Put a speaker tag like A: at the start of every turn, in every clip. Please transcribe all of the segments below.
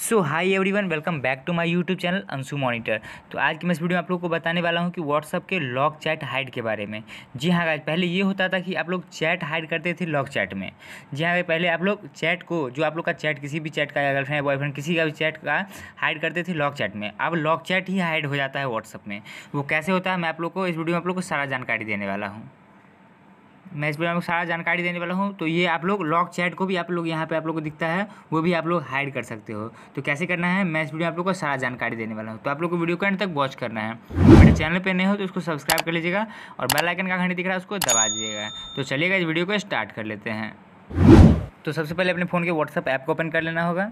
A: so hi everyone welcome back to my YouTube channel Anshu monitor तो आज की मैं इस वीडियो में आप लोग को बताने वाला हूँ कि व्हाट्सअप के लॉक चैट हाइड के बारे में जी हाँ गाइज पहले ये होता था कि आप लोग चैट हाइड करते थे लॉक चैट में जी हाँ पहले आप लोग चैट को जो आप लोग का चैट किसी भी चैट का या गर्लफ्रेंड या बॉयफ्रेंड किसी का भी चैट का हाइड करते थे लॉक चैट में अब लॉक चैट ही हाइड हो जाता है व्हाट्सअप में वो कैसे होता है मैं आप लोग को इस वीडियो में आप लोग को सारा जानकारी देने वाला हूँ मैं इस पर आपको सारा जानकारी देने वाला हूँ तो ये आप लोग लॉक चैट को भी आप लोग यहाँ पे आप लोग को दिखता है वो भी आप लोग हाइड कर सकते हो तो कैसे करना है मैं इस वीडियो आप लोग को सारा जानकारी देने वाला हूँ तो आप लोग को वीडियो को अंत तक वॉच करना है मेरे चैनल पर नहीं हो तो उसको सब्सक्राइब कर लीजिएगा और बेलाइकन का घंटी दिख रहा है उसको दबा दीजिएगा तो चलिएगा इस वीडियो को स्टार्ट कर लेते हैं तो सबसे पहले अपने फ़ोन के व्हाट्सअप ऐप को ओपन कर लेना होगा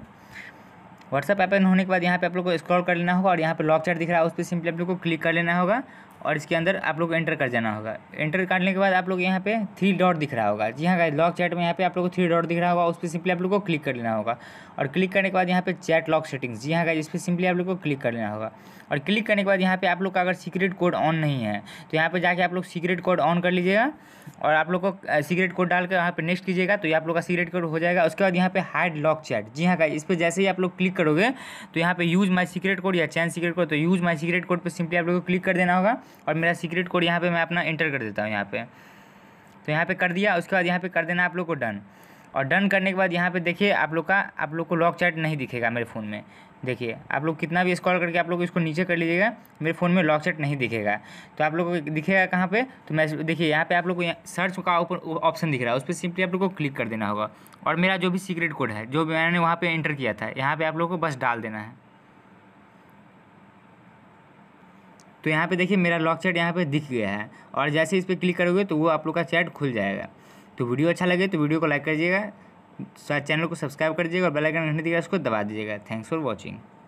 A: व्हाट्सअप ओपन होने के बाद यहाँ पे आप लोग को स्क्रॉल कर लेना होगा और यहाँ पे लॉक चैट दिख रहा है उस पर सिंपली आप लोग को क्लिक कर लेना होगा और इसके अंदर आप लोग को एंटर कर जाना होगा एंटर करने के बाद आप लोग यहाँ पे थ्री डॉट दिख रहा होगा जी हाँ गाइज लॉक चैट में यहाँ पे आप लोग को थ्री डॉट दिख रहा होगा उस पर सिंपली आप लोग को क्लिक कर लेना होगा और क्लिक करने के बाद यहाँ पे चैट लॉक सेटिंग्स जी हाँ गाइज इस पर सिंपली आप लोग को क्लिक कर लेना होगा और क्लिक करने के बाद यहाँ पे आप लोग का अगर सीक्रेट कोड ऑन नहीं है तो यहाँ पे जाके आप लोग सीक्रेट कोड ऑन कर लीजिएगा और आप लोग को सीक्रेट कोड डाल कर यहाँ पे नेक्स्ट कीजिएगा तो ये आप लोग का सीक्रेट कोड हो जाएगा उसके बाद यहाँ पे हार्ड लॉक चैट जी हाँ गाइज इस पर जैसे ही आप लोग क्लिक करोगे तो यहाँ पे यूज़ माई सीक्रेट कोड या चैन सीक्रेट कोड तो यूज़ माई सीक्रेट कोड पर सिंपली आप लोग को क्लिक कर देना होगा और मेरा सीक्रेट कोड यहाँ पे मैं अपना इंटर कर देता हूँ यहाँ पे तो यहाँ पे कर दिया उसके बाद यहाँ पे कर देना आप लोग को डन और डन करने के बाद यहाँ पे देखिए आप लोग का आप लोग को लॉक चैट नहीं दिखेगा मेरे फ़ोन में देखिए आप लोग कितना भी स्क्रॉल करके आप लोग इसको नीचे कर लीजिएगा मेरे फ़ोन में लॉक चैट नहीं दिखेगा तो आप लोग को दिखेगा कहाँ पे तो मैं देखिए यहाँ पे आप लोग को सर्च का ऊपर ऑप्शन दिख रहा है उस पर सिंपली आप लोग को क्लिक कर देना होगा और मेरा जो भी सीक्रेट कोड है जो मैंने वहाँ पर इंटर किया था यहाँ पर आप लोग को बस डाल देना है तो यहाँ पे देखिए मेरा लॉक चैट यहाँ पे दिख गया है और जैसे इस पर क्लिक करोगे तो वो आप लोग का चैट खुल जाएगा तो वीडियो अच्छा लगे तो वीडियो को लाइक कर दीजिएगा चैनल को सब्सक्राइब कर दीजिएगा और बेल आइकन घंटे दीजिएगा उसको दबा दीजिएगा थैंक्स फॉर वॉचिंग